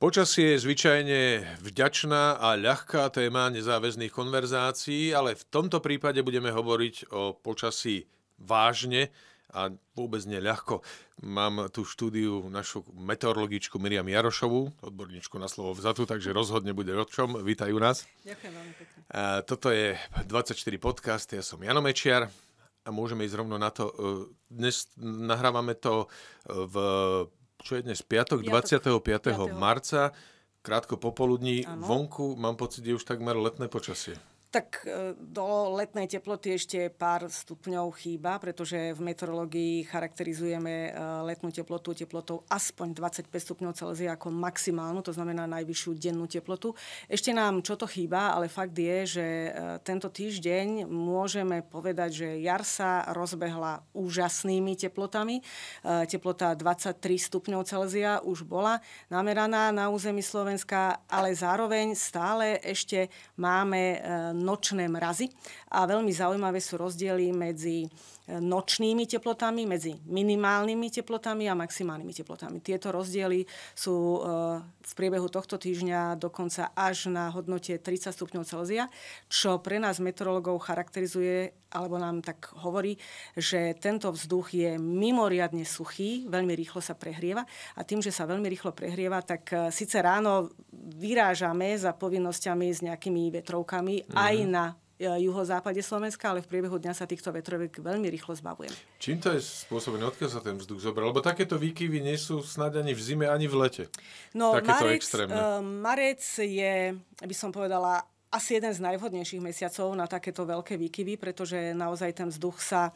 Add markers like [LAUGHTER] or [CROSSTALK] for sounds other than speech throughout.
Počasie je zvyčajne vďačná a ľahká téma nezáväzných konverzácií, ale v tomto prípade budeme hovoriť o počasí vážne a vôbec neľahko. Mám tu štúdiu našu meteorologičku Miriam Jarošovú, odborníčku na slovo vzatu, takže rozhodne bude o čom. Vítajú nás. Ďakujem veľmi pekne. Toto je 24 podcast, ja som Jano Mečiar a môžeme ísť rovno na to. Dnes nahrávame to v čo je dnes piatok, piatok 25. 5. marca, krátko popoludní, ano. vonku mám pocit, je už takmer letné počasie. Tak e, do letnej teploty ešte pár stupňov chýba, pretože v meteorológii charakterizujeme e, letnú teplotu teplotou aspoň 25 stupňov Celzia ako maximálnu, to znamená najvyššiu dennú teplotu. Ešte nám čo to chýba, ale fakt je, že e, tento týždeň môžeme povedať, že jar sa rozbehla úžasnými teplotami. Teplota 23 stupňov Celzia už bola nameraná na území Slovenska, ale zároveň stále ešte máme nočné mrazy a veľmi zaujímavé sú rozdiely medzi nočnými teplotami, medzi minimálnymi teplotami a maximálnymi teplotami. Tieto rozdiely sú eh, v priebehu tohto týždňa dokonca až na hodnote 30 stupňov Celzia, čo pre nás meteorológov charakterizuje, alebo nám tak hovorí, že tento vzduch je mimoriadne suchý, veľmi rýchlo sa prehrieva a tým, že sa veľmi rýchlo prehrieva, tak eh, síce ráno vyrážame za povinnosťami s nejakými vetrovkami mm. aj mhm. na E, juhozápade Slovenska, ale v priebehu dňa sa týchto vetroviek veľmi rýchlo zbavujeme. Čím to je spôsobené? Odkiaľ sa ten vzduch zobral? Lebo takéto výkyvy nie sú snáď ani v zime, ani v lete. No, Takéto marec, extrémne. E, marec je, by som povedala, asi jeden z najvhodnejších mesiacov na takéto veľké výkyvy, pretože naozaj ten vzduch sa e,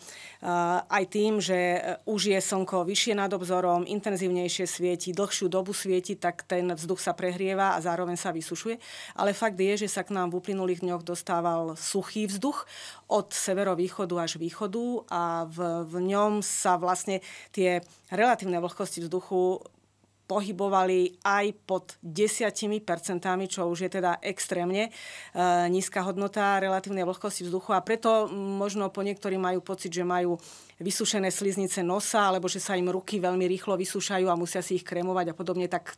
aj tým, že e, už je slnko vyššie nad obzorom, intenzívnejšie svieti, dlhšiu dobu svieti, tak ten vzduch sa prehrieva a zároveň sa vysušuje. Ale fakt je, že sa k nám v uplynulých dňoch dostával suchý vzduch od severovýchodu až východu a v, v ňom sa vlastne tie relatívne vlhkosti vzduchu pohybovali aj pod desiatimi percentami, čo už je teda extrémne e, nízka hodnota relatívnej vlhkosti vzduchu a preto možno po niektorí majú pocit, že majú vysúšené sliznice nosa alebo že sa im ruky veľmi rýchlo vysúšajú a musia si ich krémovať a podobne, tak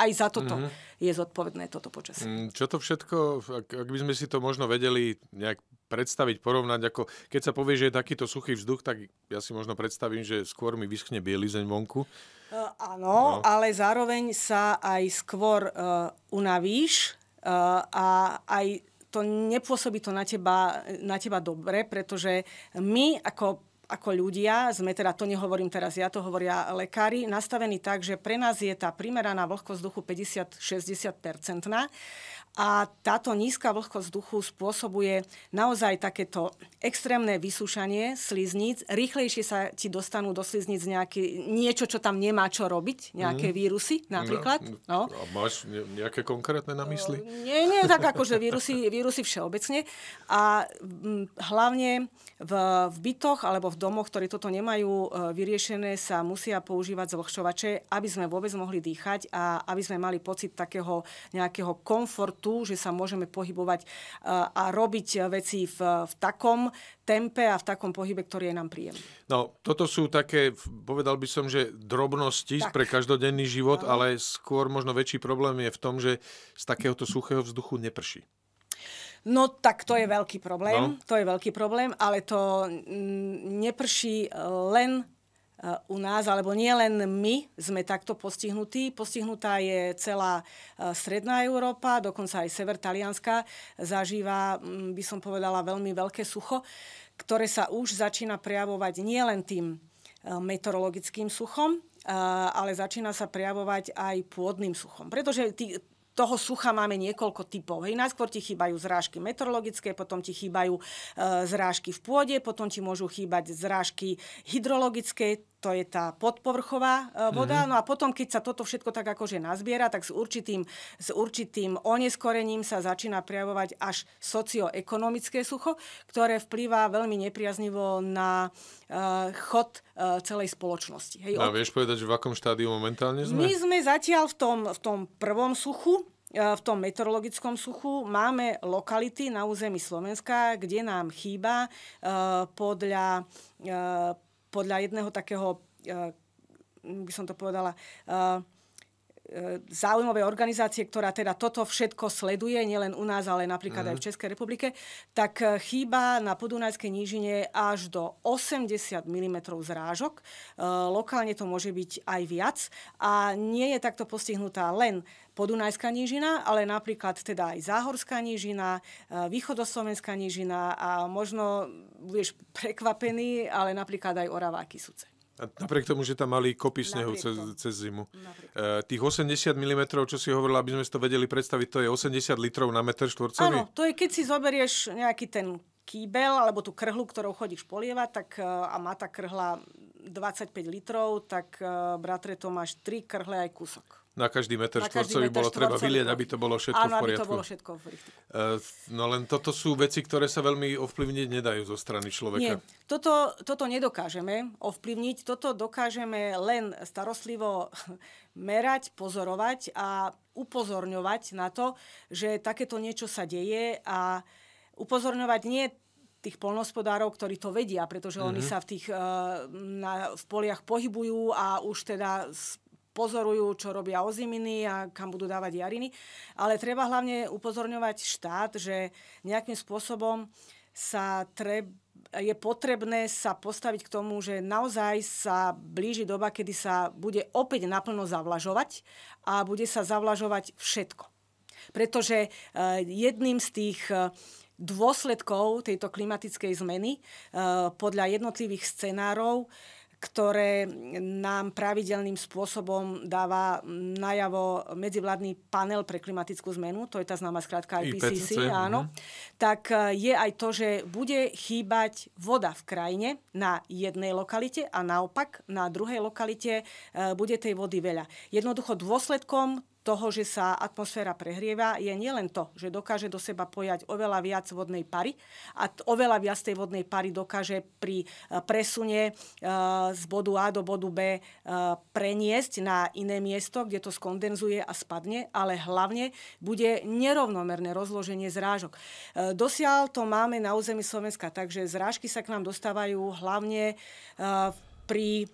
aj za toto mm-hmm. je zodpovedné toto počasie. Mm, čo to všetko, ak, ak by sme si to možno vedeli nejak predstaviť, porovnať, ako keď sa povie, že je takýto suchý vzduch, tak ja si možno predstavím, že skôr mi vyschne bielizeň vonku. E, áno, no. ale zároveň sa aj skôr e, unavíš e, a aj to nepôsobí to na teba, na teba dobre, pretože my ako ako ľudia, sme teda, to nehovorím teraz ja, to hovoria lekári, nastavení tak, že pre nás je tá primeraná vlhkosť vzduchu 50-60% a táto nízka vlhkosť vzduchu spôsobuje naozaj takéto extrémne vysúšanie slizníc. Rýchlejšie sa ti dostanú do slizníc nejaké, niečo, čo tam nemá čo robiť, nejaké mhm. vírusy napríklad. No, no. A máš nejaké konkrétne na mysli? No, nie, nie, tak že akože vírusy, vírusy všeobecne. A m, hlavne v, v bytoch alebo v domoch, ktorí toto nemajú e, vyriešené, sa musia používať zvlhčovače, aby sme vôbec mohli dýchať a aby sme mali pocit takého nejakého komfortu tu, že sa môžeme pohybovať e, a robiť veci v, v takom tempe a v takom pohybe, ktorý je nám príjemný. No, toto sú také, povedal by som, že drobnosti tak. pre každodenný život, no. ale skôr možno väčší problém je v tom, že z takéhoto suchého vzduchu neprší. No tak to je veľký problém, no. to je veľký problém, ale to neprší e, len u nás, alebo nie len my sme takto postihnutí, postihnutá je celá e, stredná Európa, dokonca aj sever Talianska zažíva, mm, by som povedala, veľmi veľké sucho, ktoré sa už začína prejavovať nielen tým e, meteorologickým suchom, e, ale začína sa prejavovať aj pôdnym suchom. Pretože tí, toho sucha máme niekoľko typov. Hej. Najskôr ti chýbajú zrážky meteorologické, potom ti chýbajú e, zrážky v pôde, potom ti môžu chýbať zrážky hydrologické, to je tá podpovrchová e, voda. Mm-hmm. No a potom, keď sa toto všetko tak akože nazbiera, tak s určitým, s určitým oneskorením sa začína prejavovať až socioekonomické sucho, ktoré vplýva veľmi nepriaznivo na uh, chod uh, celej spoločnosti. Hej, no a od... vieš povedať, že v akom štádiu momentálne sme? My sme zatiaľ v tom, v tom prvom suchu, v tom meteorologickom suchu máme lokality na území Slovenska, kde nám chýba podľa podľa jedného takého, eh, by som to povedala, eh, E, záujmové organizácie, ktorá teda toto všetko sleduje, nielen u nás, ale napríklad mm. aj v mhm. Českej republike, tak e, chýba na podunajskej nížine až do 80 mm zrážok. E, lokálne to môže byť aj viac a nie je takto postihnutá len podunajská nížina, ale napríklad teda aj záhorská nížina, východoslovenská nížina a možno budeš prekvapený, ale napríklad aj Oravá Kisuce. A napriek tomu, že tam mali kopy snehu cez, cez zimu. E, tých 80 mm, čo si hovorila, aby sme si to vedeli predstaviť, to je 80 litrov na meter štvorcový? Áno, to je keď si zoberieš nejaký ten kýbel alebo tú krhlu, ktorou chodíš polievať tak, e, a má tá krhla 25 litrov, tak e, bratre to máš 3 krhle aj kúsok na každý meter štvorcový bolo treba vylieť, aby to bolo všetko áno, v poriadku. aby to bolo všetko v poriadku. Eh, no len toto sú veci, ktoré sa veľmi ovplyvniť nedajú zo strany človeka. Nie, toto, toto nedokážeme ovplyvniť, toto dokážeme len starostlivo [LAUGHS] merať, pozorovať a upozorňovať na to, že takéto niečo sa deje a upozorňovať nie tých polnospodárov, ktorí to vedia, pretože mm-hmm. oni mhm. sa v tých eh, na, v poliach pohybujú a už teda pozorujú, čo robia oziminy a kam budú dávať jariny. Ale treba hlavne upozorňovať štát, že nejakým spôsobom sa treb, je potrebné sa postaviť k tomu, že naozaj sa blíži doba, kedy sa bude opäť naplno zavlažovať a bude sa zavlažovať všetko. Pretože e, jedným z tých e, dôsledkov tejto klimatickej zmeny e, podľa jednotlivých scenárov ktoré nám pravidelným spôsobom dáva najavo medzivládny panel pre klimatickú zmenu, to je tá známa skrátka IPCC, IPCC mhm. áno. Mm tak e, je aj to, že bude chýbať voda v krajine na jednej lokalite a naopak na druhej lokalite e, bude tej vody veľa. Jednoducho dôsledkom toho, že sa atmosféra prehrieva, je nielen to, že dokáže do seba pojať oveľa viac vodnej pary a oveľa viac tej vodnej pary dokáže pri e, presune z bodu A do bodu B preniesť na iné miesto, kde to skondenzuje a spadne, ale hlavne bude nerovnomerné rozloženie zrážok. Dosiaľ to máme na území Slovenska, takže zrážky sa k nám dostávajú hlavne eh, pri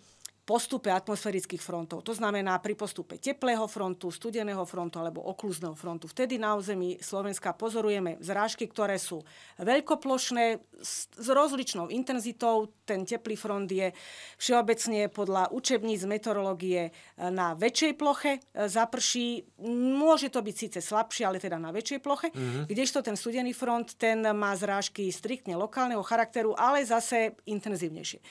postupe atmosférických frontov. To znamená pri postupe teplého frontu, studeného frontu alebo okluzného frontu. Vtedy na území Slovenska pozorujeme zrážky, ktoré sú veľkoplošné s rozličnou intenzitou. Ten teplý front je všeobecne podľa učebníc meteorológie e, na väčšej ploche e, zaprší. Môže to byť síce slabšie, ale teda na väčšej ploche. Mm-hmm. Kdežto ten studený front, ten má zrážky striktne lokálneho charakteru, ale zase intenzívnejšie. E,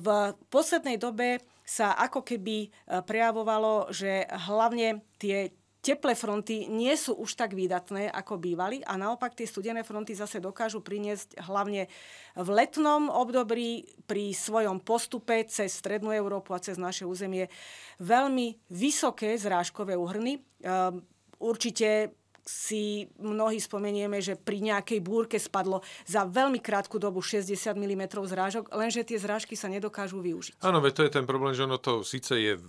v poslednej dobe sa ako keby e, prejavovalo, že hlavne tie teplé fronty nie sú už tak výdatné, ako bývali a naopak tie studené fronty zase dokážu priniesť hlavne v letnom období pri svojom postupe cez Strednú Európu a cez naše územie veľmi vysoké zrážkové uhrny. Ehm, určite si mnohí spomenieme, že pri nejakej búrke spadlo za veľmi krátku dobu 60 mm zrážok, lenže tie zrážky sa nedokážu využiť. Áno, veď to je ten problém, že ono to síce je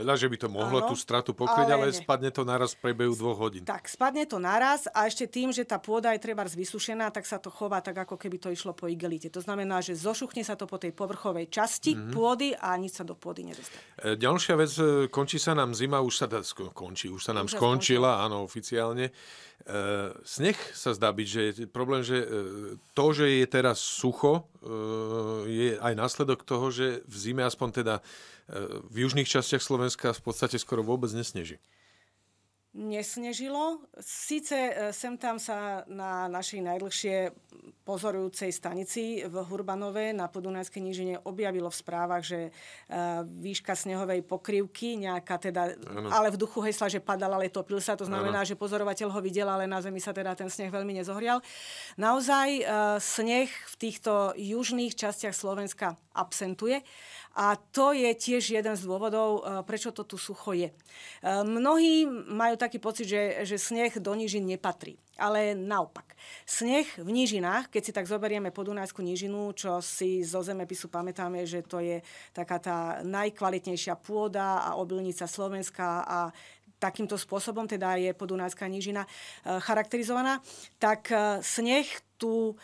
veľa, že by to mohlo ano, tú stratu pokryť, ale, ale spadne to naraz v priebehu dvoch hodín. Tak, spadne to naraz a ešte tým, že tá pôda je treba vysušená, tak sa to chová tak, ako keby to išlo po igelite. To znamená, že zošuchne sa to po tej povrchovej časti mm-hmm. pôdy a nič sa do pôdy nedostane. E, ďalšia vec, e, končí sa nám zima, už sa da, skončí, už sa nám už skončila, skončila, áno, oficiálne. E, sneh sa zdá byť, že je problém, že e, to, že je teraz sucho, e, je aj následok toho, že v zime aspoň teda v južných častiach Slovenska v podstate skoro vôbec nesneží nesnežilo. Sice e, sem tam sa na našej najdlhšie pozorujúcej stanici v Hurbanove na Podunajskej nížine objavilo v správach, že e, výška snehovej pokrývky nejaká teda, ano. ale v duchu hesla, že padal, ale topil sa. To znamená, ano. že pozorovateľ ho videl, ale na zemi sa teda ten sneh veľmi nezohrial. Naozaj e, sneh v týchto južných častiach Slovenska absentuje a to je tiež jeden z dôvodov, e, prečo to tu sucho je. E, mnohí majú taký pocit, že, že sneh do nížin nepatrí. Ale naopak. Sneh v nížinách, keď si tak zoberieme podunajskú nížinu, čo si zo zemepisu pamätáme, že to je taká tá najkvalitnejšia pôda a obilnica Slovenska a takýmto spôsobom, teda je podunajská nížina e, charakterizovaná, tak sneh tu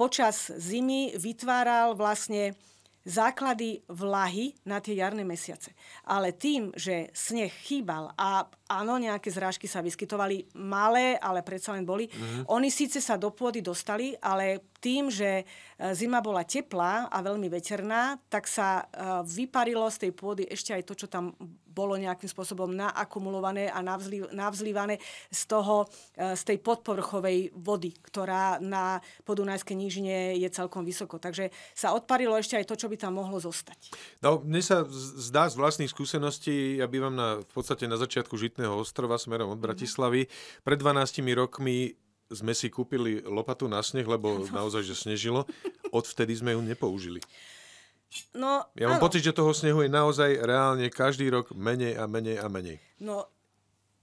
počas zimy vytváral vlastne základy vlahy na tie jarné mesiace. Ale tým, že sneh chýbal a Áno, nejaké zrážky sa vyskytovali, malé, ale predsa len boli. Mm-hmm. Oni síce sa do pôdy dostali, ale tým, že e, zima bola teplá a veľmi veterná, tak sa e, vyparilo z tej pôdy ešte aj to, čo tam bolo nejakým spôsobom naakumulované a navzlí, navzlívané z, toho, e, z tej podpovrchovej vody, ktorá na podunajskej nížine je celkom vysoko. Takže sa odparilo ešte aj to, čo by tam mohlo zostať. No, mne sa zdá z vlastných skúseností, ja bývam na, v podstate na začiatku žit Pietného ostrova smerom od mhm. Bratislavy. Pred 12 rokmi sme si kúpili lopatu na sneh, lebo [LAUGHS] naozaj, že snežilo. Odvtedy sme ju nepoužili. No, ja mám áno. pocit, že toho snehu je naozaj reálne každý rok menej a menej a menej. No,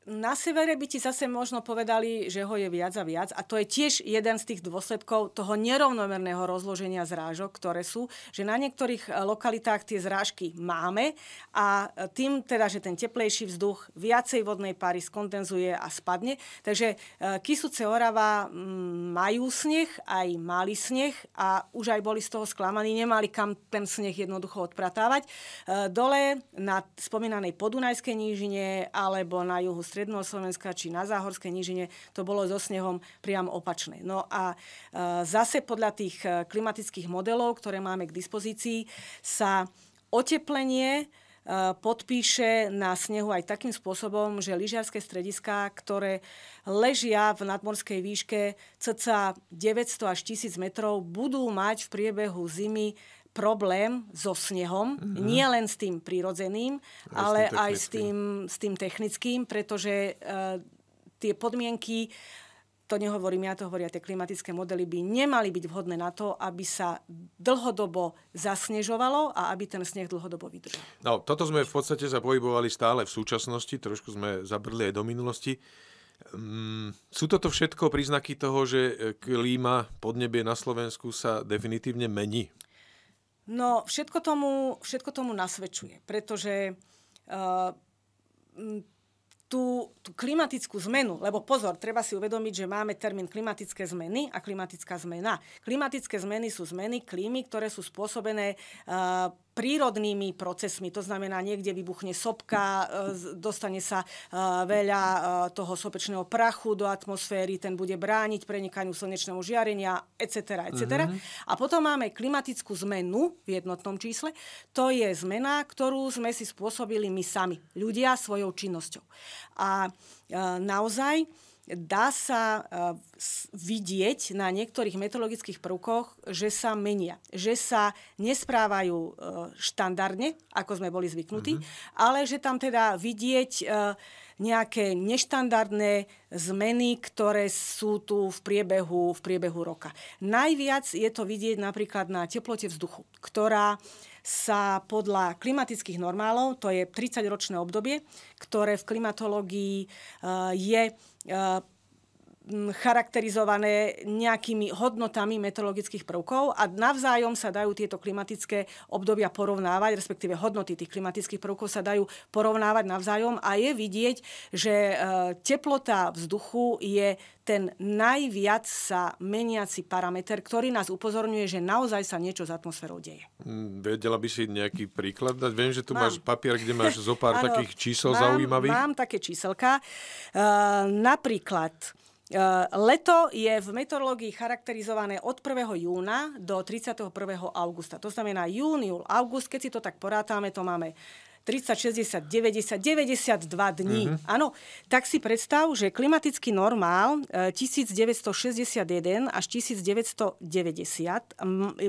na severe by ti zase možno povedali, že ho je viac a viac a to je tiež jeden z tých dôsledkov toho nerovnomerného rozloženia zrážok, ktoré sú, že na niektorých eh, lokalitách tie zrážky máme a eh, tým teda, že ten teplejší vzduch viacej vodnej pary skondenzuje a spadne. Takže eh, kysúce Orava mm, majú sneh, aj mali sneh a už aj boli z toho sklamaní, nemali kam ten sneh jednoducho odpratávať. Dole na spomínanej Podunajskej nížine alebo na juhu stredného Slovenska či na Záhorskej nížine, to bolo so snehom priam opačné. No a e, zase podľa tých e, klimatických modelov, ktoré máme k dispozícii, sa oteplenie e, podpíše na snehu aj takým spôsobom, že lyžiarské strediská, ktoré ležia v nadmorskej výške cca 900 až 1000 metrov, budú mať v priebehu zimy problém so snehom, mm-hmm. nie len s tým prírodzeným, aj ale s tým aj s tým, s tým technickým, pretože uh, tie podmienky, to nehovorím ja, to hovoria tie klimatické modely, by nemali byť vhodné na to, aby sa dlhodobo zasnežovalo a aby ten sneh dlhodobo vydržal. No, toto sme v podstate sa pohybovali stále v súčasnosti, trošku sme zabrli aj do minulosti. Mm, sú toto všetko príznaky toho, že eh, klíma podnebie na Slovensku sa definitívne mení? No, všetko tomu, všetko tomu nasvedčuje, pretože uh, tú, tú klimatickú zmenu, lebo pozor, treba si uvedomiť, že máme termín klimatické zmeny a klimatická zmena. Klimatické zmeny sú zmeny klímy, ktoré sú spôsobené uh, prírodnými procesmi. To znamená, niekde vybuchne sopka, e, dostane sa e, veľa e, toho sopečného prachu do atmosféry, ten bude brániť prenikaniu slnečného žiarenia, etc. etc. Uh-huh. A potom máme klimatickú zmenu v jednotnom čísle. To je zmena, ktorú sme si spôsobili my sami, ľudia svojou činnosťou. A naozaj dá sa e, vidieť na niektorých meteorologických prvkoch, že sa menia, že sa nesprávajú e, štandardne, ako sme boli zvyknutí, mm-hmm. ale že tam teda vidieť e, nejaké neštandardné zmeny, ktoré sú tu v priebehu, v priebehu roka. Najviac je to vidieť napríklad na teplote vzduchu, ktorá sa podľa klimatických normálov, to je 30-ročné obdobie, ktoré v klimatológii je 呀。charakterizované nejakými hodnotami meteorologických prvkov a navzájom sa dajú tieto klimatické obdobia porovnávať, respektíve hodnoty tých klimatických prvkov sa dajú porovnávať navzájom a je vidieť, že e, teplota vzduchu je ten najviac sa meniaci parameter, ktorý nás upozorňuje, že naozaj sa niečo s atmosférou deje. Mm, vedela by si nejaký príklad dať? Viem, že tu mám. máš papier, kde máš zo pár ano, [LAUGHS] takých čísel mám, zaujímavých. Mám také číselka. Uh, napríklad Eh, leto je v meteorológii charakterizované od 1. júna do 31. augusta. To znamená jún, júl, august, keď si to tak porátame, to máme 30, 60, 90, 92 dní. Mm-hmm. Áno, tak si predstav, že klimatický normál 1961 e, až 1990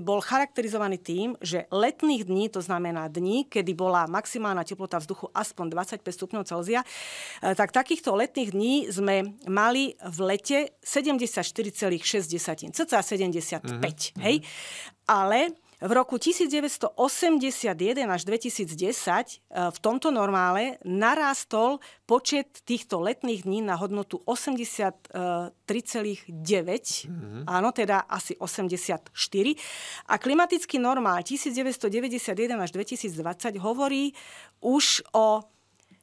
bol charakterizovaný tým, že letných dní, to znamená dní, kedy bola maximálna teplota vzduchu aspoň 25 stupňov Celzia, e, tak takýchto letných dní sme mali v lete 74,6, cca 75, mm-hmm. Mhm. hej? Ale v roku 1981 až 2010 e, v tomto normále narástol počet týchto letných dní na hodnotu 83,9, mm-hmm. áno, teda asi 84. A klimatický normál 1991 až 2020 hovorí už o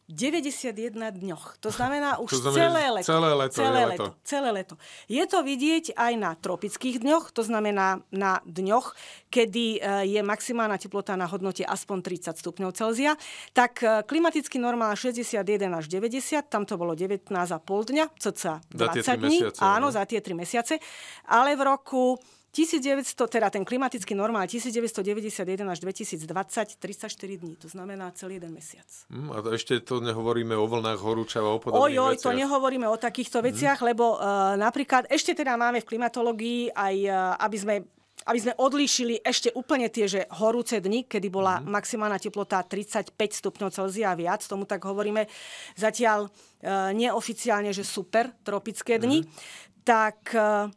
91 dňoch. To [LAUGHS] znamená už to znamená, celé leto. Celé leto, celé, leto. leto. celé leto. Je to vidieť aj na tropických dňoch, to znamená na dňoch, kedy e, je maximálna teplota na hodnote aspoň 30 stupňov Celzia. Tak e, klimatický normál 61 až 90, tam to bolo 19,5 dňa, co 20 dní. Mesiace, áno, ne? No. za tie 3 mesiace. Ale v roku 1900, teda ten klimatický normál 1991 až 2020, 34 dní, to znamená celý jeden mesiac. Mm, a to ešte to nehovoríme o vlnách horúčava, o podobných Ojoj, veciach. to nehovoríme o takýchto mhm. veciach, mm. lebo uh, napríklad ešte teda máme v klimatológii aj, uh, aby sme aby sme odlíšili ešte úplne tie, že horúce dni, kedy bola mm. maximálna teplota 35 stupňov Celzia a viac, tomu tak hovoríme zatiaľ e, neoficiálne, že super tropické dni, mm. tak e,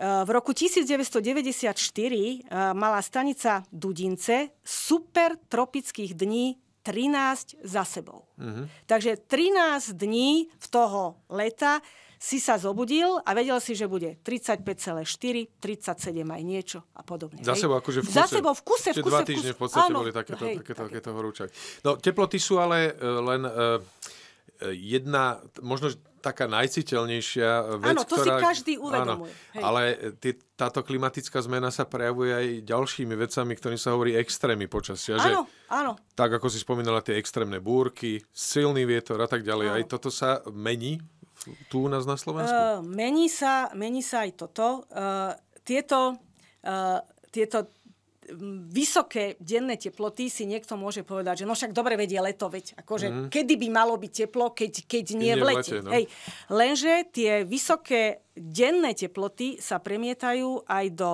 Eh, v roku 1994 eh, mala stanica Dudince super tropických dní 13 za sebou. Uh-huh. Takže 13 dní v toho leta si sa zobudil a vedel si, že bude 35,4, 37 aj niečo a podobne. Za sebou akože v kuse. Za sebou v kuse, v kuse. Dva týždne v, v podstate áno, boli takéto, hej, takéto, takéto horúčaj. No, teploty sú ale eh, len... Uh, jedna, možno taká najciteľnejšia vec, Áno, to ktorá... si každý uvedomuje. Áno, ale tý, táto klimatická zmena sa prejavuje aj ďalšími vecami, ktorým sa hovorí extrémy počasia. Áno, že, áno. Tak ako si spomínala, tie extrémne búrky, silný vietor a tak ďalej. Áno. Aj toto sa mení tu u nás na Slovensku? Uh, mení, sa, mení sa aj toto. Uh, tieto, uh, tieto vysoké denné teploty si niekto môže povedať, že no však dobre vedie leto, veď akože mm. kedy by malo byť teplo, keď, keď nie, v lete. No. Hej. Lenže tie vysoké denné teploty sa premietajú aj do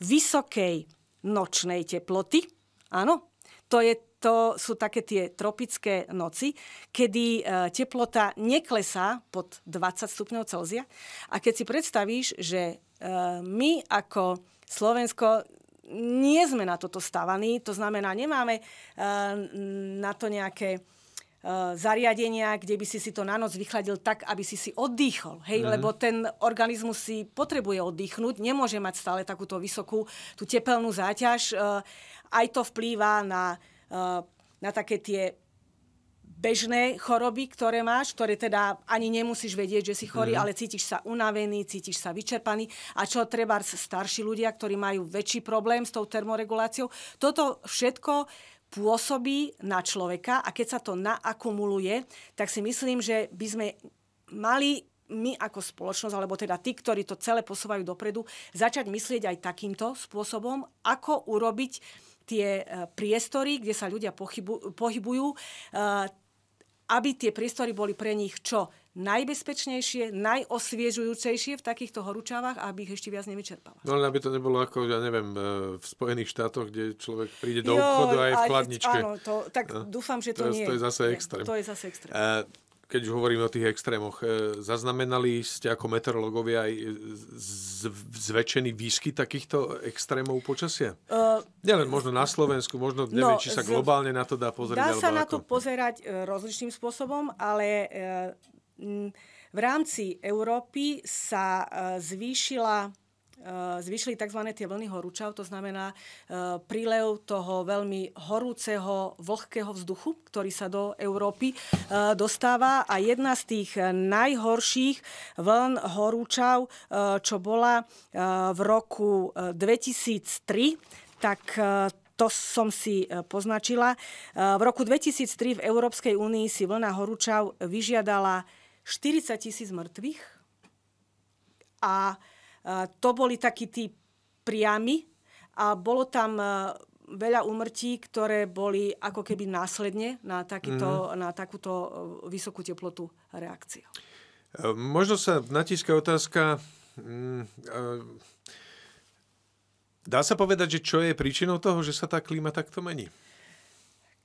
vysokej nočnej teploty. Áno, to, je, to sú také tie tropické noci, kedy e, teplota neklesá pod 20 stupňov Celzia. A keď si predstavíš, že e, my ako Slovensko nie sme na toto stavaní, to znamená, nemáme eh, na to nejaké eh, zariadenia, kde by si si to na noc vychladil tak, aby si si oddychol. Hej, mm. lebo ten organizmus si potrebuje oddychnúť, nemôže mať stále takúto vysokú tú tepelnú záťaž. Eh, aj to vplýva na, na také tie bežné choroby, ktoré máš, ktoré teda ani nemusíš vedieť, že si chorý, mm. ale cítiš sa unavený, cítiš sa vyčerpaný. A čo treba starší ľudia, ktorí majú väčší problém s tou termoreguláciou. Toto všetko pôsobí na človeka a keď sa to naakumuluje, tak si myslím, že by sme mali my ako spoločnosť, alebo teda tí, ktorí to celé posúvajú dopredu, začať myslieť aj takýmto spôsobom, ako urobiť tie e, priestory, kde sa ľudia pohybujú, e, aby tie priestory boli pre nich čo najbezpečnejšie, najosviežujúcejšie v takýchto horúčavách, aby ich ešte viac nevyčerpala. No ale aby to nebolo ako, ja neviem, e, v Spojených štátoch, kde človek príde do jo, obchodu aj v chladničke. Áno, to, tak no, dúfam, že to, to nie. To je zase extrém. To je zase extrém. Uh, keď už hovoríme o tých extrémoch, e, zaznamenali ste ako meteorológovia aj zväčšený výskyt takýchto extrémov počasia? Uh, e, Nielen možno na Slovensku, možno neviem, no, či sa globálne na to dá pozrieť. Dá sa na to pozerať e, rozličným spôsobom, ale v rámci Európy sa zvýšila Eh, zvyšili tzv. tie vlny horúčav, to znamená eh, prílev toho veľmi horúceho, vlhkého vzduchu, ktorý sa do Európy eh, dostáva. A jedna z tých najhorších vln horúčav, čo bola v roku 2003, tak to som si poznačila. V roku 2003 v Európskej únii si vlna horúčav vyžiadala 40 tisíc mŕtvych a to boli takí tí priami a bolo tam e, veľa úmrtí, ktoré boli ako keby následne na, takýto, mm. na takúto e, vysokú teplotu reakcie. E, možno sa natíska otázka, mm, dá sa povedať, že čo je príčinou toho, že sa tá klíma takto mení?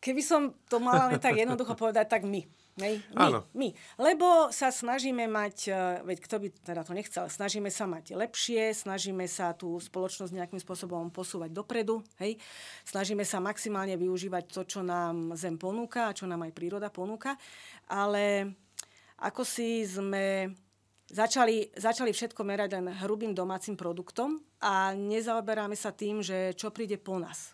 Keby som to mala len tak jednoducho povedať, tak my. Hej, my, Áno. my. Lebo sa snažíme mať, e, veď kto by teda to nechcel, snažíme sa mať lepšie, snažíme sa tú spoločnosť nejakým spôsobom posúvať dopredu, hej. Snažíme sa maximálne využívať to, čo nám zem ponúka a čo nám aj príroda ponúka. Ale ako si sme začali, začali všetko merať len hrubým domácim produktom a nezaoberáme sa tým, že čo príde po nás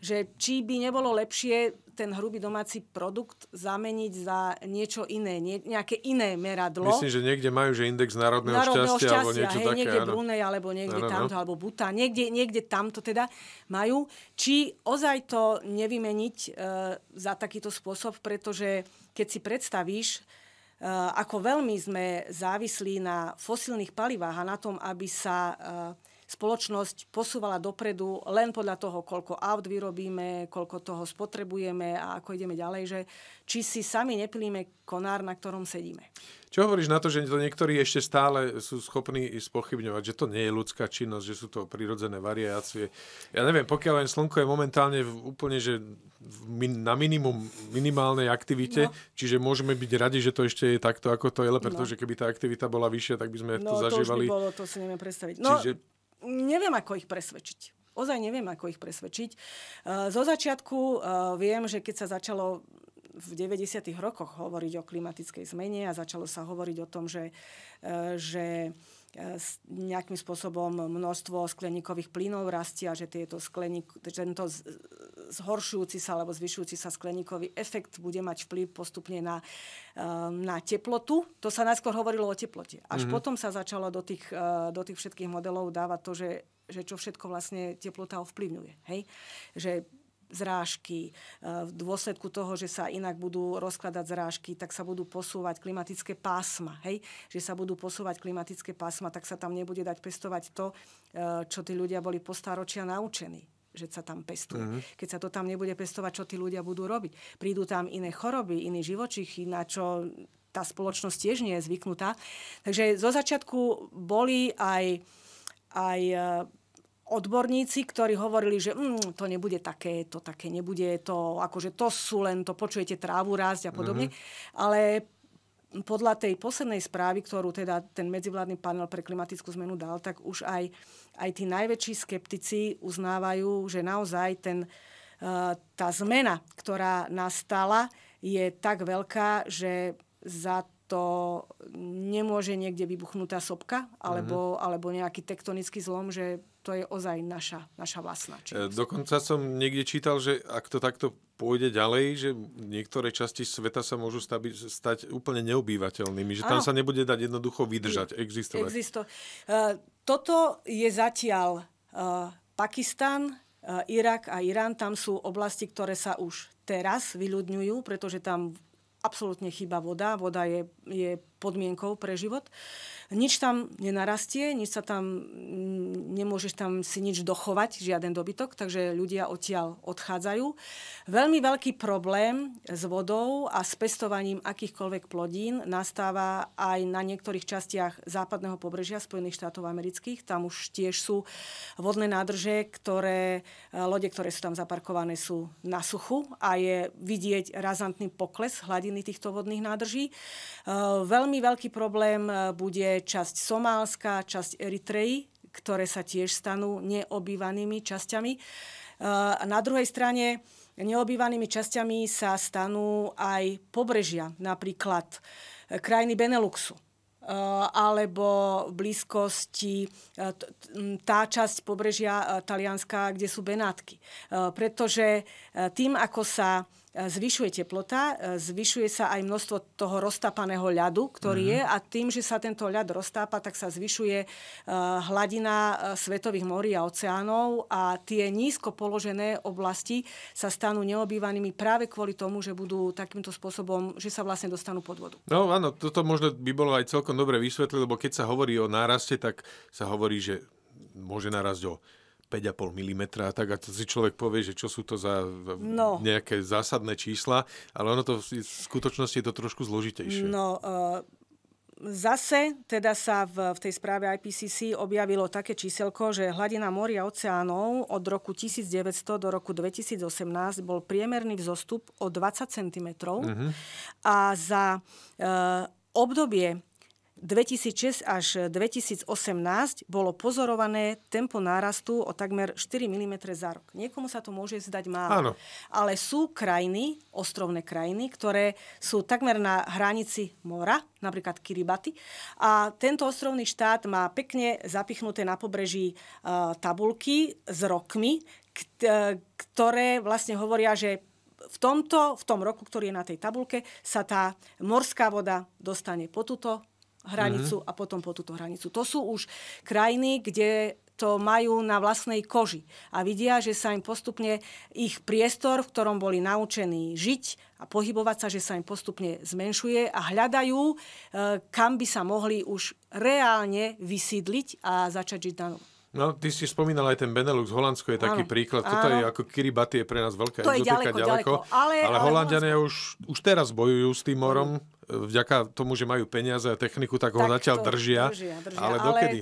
že či by nebolo lepšie ten hrubý domáci produkt zameniť za niečo iné, nie, nejaké iné meradlo. Myslím, že niekde majú, že index národného, národného šťastia, šťastia alebo niečo hej, také. Niekde áno. Brunei, alebo niekde áno, no. tamto, áno. alebo Buta, niekde, niekde tamto teda majú. Či ozaj to nevymeniť e, za takýto spôsob, pretože keď si predstavíš, e, ako veľmi sme závislí na fosílnych palivách a na tom, aby sa... E, spoločnosť posúvala dopredu len podľa toho, koľko aut vyrobíme, koľko toho spotrebujeme a ako ideme ďalej, že či si sami nepilíme konár, na ktorom sedíme. Čo hovoríš na to, že to niektorí ešte stále sú schopní spochybňovať, že to nie je ľudská činnosť, že sú to prirodzené variácie. Ja neviem, pokiaľ len slnko je momentálne v, úplne že min, na minimum minimálnej aktivite, no. čiže môžeme byť radi, že to ešte je takto, ako to je, no. pretože no. keby tá aktivita bola vyššia, tak by sme no, to zažívali. No to už by bolo, to si neviem predstaviť. No, čiže neviem, ako ich presvedčiť. Ozaj neviem, ako ich presvedčiť. E, zo začiatku e, viem, že keď sa začalo v 90. rokoch hovoriť o klimatickej zmene a začalo sa hovoriť o tom, že, e, že E, nejakým spôsobom množstvo skleníkových plynov rastie a že tieto skleník, tento zhoršujúci sa alebo zvyšujúci sa skleníkový efekt bude mať vplyv postupne na, e, na teplotu. To sa najskôr hovorilo o teplote. Až mm-hmm. potom sa začalo do tých, e, do tých všetkých modelov dávať to, že že čo všetko vlastne teplota ovplyvňuje. Hej? Že zrážky, e, v dôsledku toho, že sa inak budú rozkladať zrážky, tak sa budú posúvať klimatické pásma, hej? že sa budú posúvať klimatické pásma, tak sa tam nebude dať pestovať to, e, čo tí ľudia boli po staročia naučení že sa tam pestuje. Uh-huh. Keď sa to tam nebude pestovať, čo tí ľudia budú robiť? Prídu tam iné choroby, iní živočichy, na čo tá spoločnosť tiež nie je zvyknutá. Takže zo začiatku boli aj, aj e, odborníci, ktorí hovorili, že mm, to nebude také, to také nebude, to akože to sú len, to počujete trávu rásť a podobne. Mm-hmm. Ale podľa tej poslednej správy, ktorú teda ten medzivládny panel pre klimatickú zmenu dal, tak už aj, aj tí najväčší skeptici uznávajú, že naozaj ten, e, tá zmena, ktorá nastala, je tak veľká, že za to nemôže niekde vybuchnutá sopka mhm. alebo, uh-huh. alebo nejaký tektonický zlom, že to je ozaj naša, naša vlastná e, činnosť. Dokonca som niekde čítal, že ak to takto pôjde ďalej, že niektoré časti sveta sa môžu stabi- stať úplne neobývateľnými, že tam sa nebude dať jednoducho vydržať, existovať. Existo- e, toto je zatiaľ e, Pakistan, Irak a Irán. Tam sú oblasti, ktoré sa už teraz vyľudňujú, pretože tam absolútne chýba voda. Voda je, je podmienkou pre život. Nič tam nenarastie, nič sa tam, mm, nemôžeš tam si nič dochovať, žiaden dobytok, takže ľudia odtiaľ odchádzajú. Veľmi veľký problém s vodou a s pestovaním akýchkoľvek plodín nastáva aj na niektorých častiach západného pobrežia Spojených štátov amerických. Tam už tiež sú vodné nádrže, ktoré, e, lode, ktoré sú tam zaparkované, sú na suchu a je vidieť razantný pokles hladiny týchto vodných nádrží. E, veľmi Veľmi veľký problém e, bude časť Somálska, časť Eritreji, ktoré sa tiež stanú neobývanými časťami. E, na druhej strane neobývanými časťami sa stanú aj pobrežia, napríklad e, krajiny Beneluxu alebo v blízkosti tá časť pobrežia Talianska, kde sú Benátky. Pretože tým, ako sa E, zvyšuje teplota, e, zvyšuje sa aj množstvo toho roztapaného ľadu, ktorý mm-hmm. je a tým, že sa tento ľad roztápa, tak sa zvyšuje e, hladina svetových morí a oceánov a tie nízko položené oblasti sa stanú neobývanými práve kvôli tomu, že budú takýmto spôsobom, že sa vlastne dostanú pod vodu. No áno, toto možno by bolo aj celkom dobre vysvetliť, lebo keď sa hovorí o náraste, tak sa hovorí, že môže narazť o 5,5 mm, tak a to si človek povie, že čo sú to za no. nejaké zásadné čísla, ale ono to v skutočnosti je to trošku zložitejšie. No, uh, zase teda sa v, v tej správe IPCC objavilo také číselko, že hladina moria oceánov od roku 1900 do roku 2018 bol priemerný vzostup o 20 cm uh-huh. a za e, obdobie 2006 až 2018 bolo pozorované tempo nárastu o takmer 4 mm za rok. Niekomu sa to môže zdať málo. Áno. Ale sú krajiny, ostrovné krajiny, ktoré sú takmer na hranici mora, napríklad Kiribati. A tento ostrovný štát má pekne zapichnuté na pobreží uh, tabulky s rokmi, e, ktoré vlastne hovoria, že v tomto, v tom roku, ktorý je na tej tabulke, sa tá morská voda dostane po túto hranicu mm-hmm. a potom po túto hranicu. To sú už krajiny, kde to majú na vlastnej koži a vidia, že sa im postupne ich priestor, v ktorom boli naučení žiť a pohybovať sa, že sa im postupne zmenšuje a hľadajú, e, kam by sa mohli už reálne vysídliť a začať žiť na novo. No, ty si spomínal aj ten Benelux, Holandsko je taký áno, príklad. Toto je ako Kiribati je pre nás veľká to exotika, ďaleko, ďaleko. Ale, ale Holandiania už, už teraz bojujú s morom, mm. vďaka tomu, že majú peniaze a techniku, tak, tak ho zatiaľ držia. držia, držia. Ale, ale dokedy?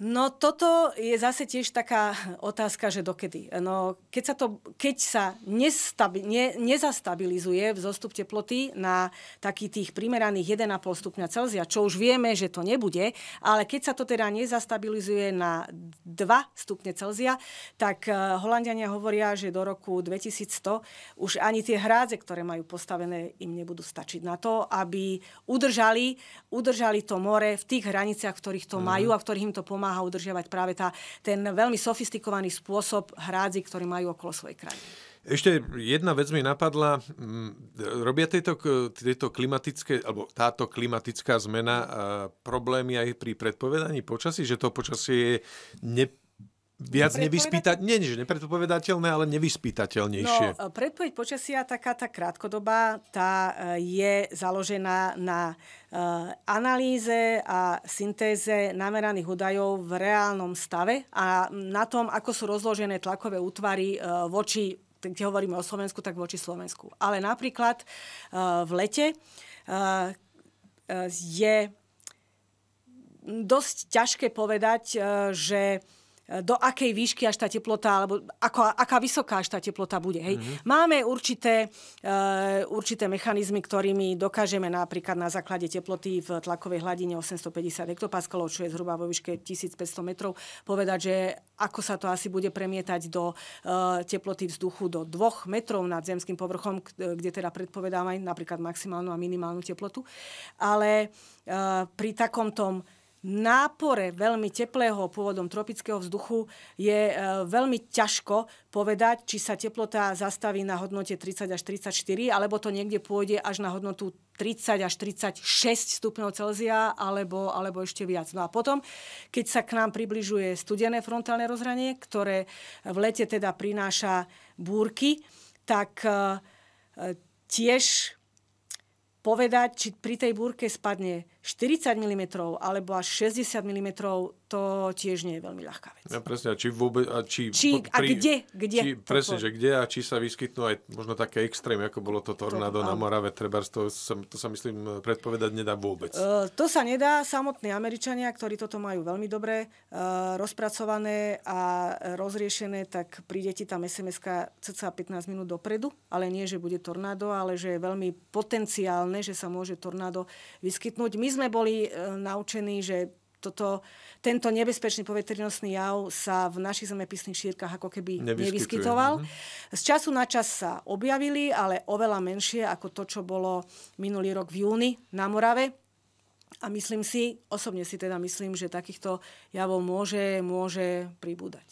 No toto je zase tiež taká otázka, že dokedy. No, keď sa, to, keď sa nestabi, ne, nezastabilizuje vzostup teploty na taký tých primeraných 1,5 stupňa Celzia, čo už vieme, že to nebude, ale keď sa to teda nezastabilizuje na 2 stupne Celzia, tak eh, Holandiania hovoria, že do roku 2100 už ani tie hrádze, ktoré majú postavené, im nebudú stačiť na to, aby udržali, udržali to more v tých hraniciach, v ktorých to mhm. majú a v ktorých im to pomáha pomáha udržiavať práve tá, ten veľmi sofistikovaný spôsob hrádzi, ktorý majú okolo svojej krajiny. Ešte jedna vec mi napadla. Mm, robia tieto, tieto klimatické, alebo táto klimatická zmena problémy aj pri predpovedaní počasí, že to počasie je ne, Viac nevyspýtať, nie, nie, nepredpovedateľné, ale nevyspýtateľnejšie. No, e, predpoveď počasia, taká tá krátkodobá, tá e, je založená na e, analýze a syntéze nameraných údajov v reálnom stave a na tom, ako sú rozložené tlakové útvary voči, keď hovoríme o Slovensku, tak voči Slovensku. Ale napríklad v lete je dosť ťažké povedať, že do akej výšky až tá teplota, alebo ako, aká vysoká až tá teplota bude. Hej. Mm-hmm. Máme určité, eh, určité mechanizmy, ktorými dokážeme napríklad na základe teploty v tlakovej hladine 850 hektopaskalov, čo je zhruba vo výške 1500 metrov, povedať, že ako sa to asi bude premietať do eh, teploty vzduchu do 2 metrov nad zemským povrchom, kde teda predpovedáme napríklad maximálnu a minimálnu teplotu. Ale uh, pri takomto nápore veľmi teplého pôvodom tropického vzduchu je e, veľmi ťažko povedať, či sa teplota zastaví na hodnote 30 až 34, alebo to niekde pôjde až na hodnotu 30 až 36 stupňov Celzia, alebo, alebo ešte viac. No a potom, keď sa k nám približuje studené frontálne rozhranie, ktoré v lete teda prináša búrky, tak e, e, tiež povedať, či pri tej búrke spadne 40 mm alebo až 60 mm, to tiež nie je veľmi ľahká vec. Ja presne, a či vôbec... A, či, či, pri, kde? kde či, presne, že kde a či sa vyskytnú aj možno také extrémy, ako bolo to tornádo to, na Morave, Trebars, to sa, to sa myslím predpovedať nedá vôbec. Uh, to sa nedá, samotní Američania, ktorí toto majú veľmi dobre uh, rozpracované a rozriešené, tak príde ti tam sms cca 15 minút dopredu, ale nie, že bude tornádo, ale že je veľmi potenciálne, že sa môže tornádo vyskytnúť. My sme boli e, naučení, že toto, tento nebezpečný poveternostný jav sa v našich zemepisných šírkach ako keby nevyskytoval. Mhm. Z času na čas sa objavili, ale oveľa menšie ako to, čo bolo minulý rok v júni na Morave. A myslím si, osobne si teda myslím, že takýchto javov môže, môže pribúdať.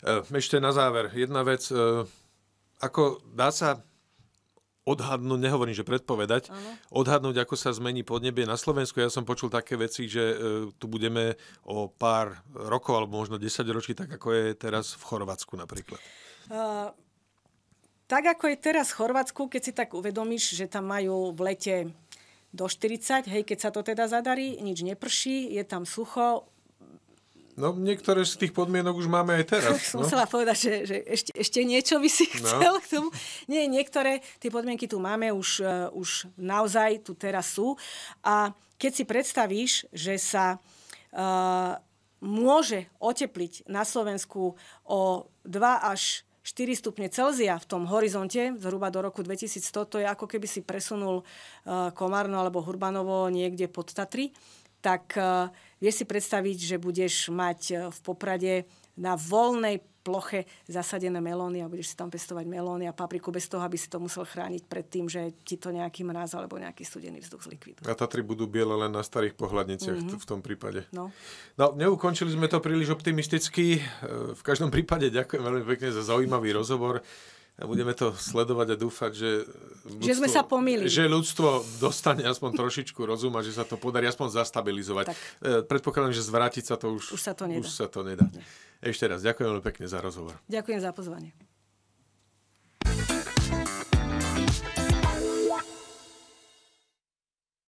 E, ešte na záver, jedna vec. E, ako dá sa odhadnúť, nehovorím, že predpovedať, ano. odhadnúť, ako sa zmení podnebie na Slovensku. Ja som počul také veci, že e, tu budeme o pár rokov alebo možno 10 ročí, tak ako je teraz v Chorvátsku napríklad. Uh, tak ako je teraz v Chorvátsku, keď si tak uvedomíš, že tam majú v lete do 40, hej, keď sa to teda zadarí, nič neprší, je tam sucho, No niektoré z tých podmienok už máme aj teraz. [LAUGHS] Som no. chcela povedať, že, že ešte, ešte niečo by si [LAUGHS] no. chcel no. k tomu. Nie, niektoré tie podmienky tu máme, už, uh, už naozaj tu teraz sú. A keď si predstavíš, že sa uh, môže otepliť na Slovensku o 2 až 4 stupne Celzia v tom horizonte, zhruba do roku 2100, to je ako keby si presunul uh, e, Komárno alebo Hurbanovo niekde pod Tatry, tak uh, Vieš si predstaviť, že budeš mať e, v Poprade na voľnej ploche zasadené melóny a budeš si tam pestovať melóny a papriku bez toho, aby si to musel chrániť pred tým, že ti to nejaký mráz alebo nejaký studený vzduch zlikviduje. A Tatry budú biele len na starých pohľadniciach mm-hmm. v tom prípade. No. no, neukončili sme to príliš optimisticky. E, v každom prípade ďakujem veľmi pekne za zaujímavý rozhovor a budeme to sledovať a dúfať, že, ľudstvo, že sme sa pomýli. Že ľudstvo dostane aspoň trošičku rozum a že sa to podarí aspoň zastabilizovať. Tak. E, predpokladám, že zvrátiť sa to už, už sa to nedá. Už sa to nedá. Ešte raz ďakujem veľmi pekne za rozhovor. Ďakujem za pozvanie.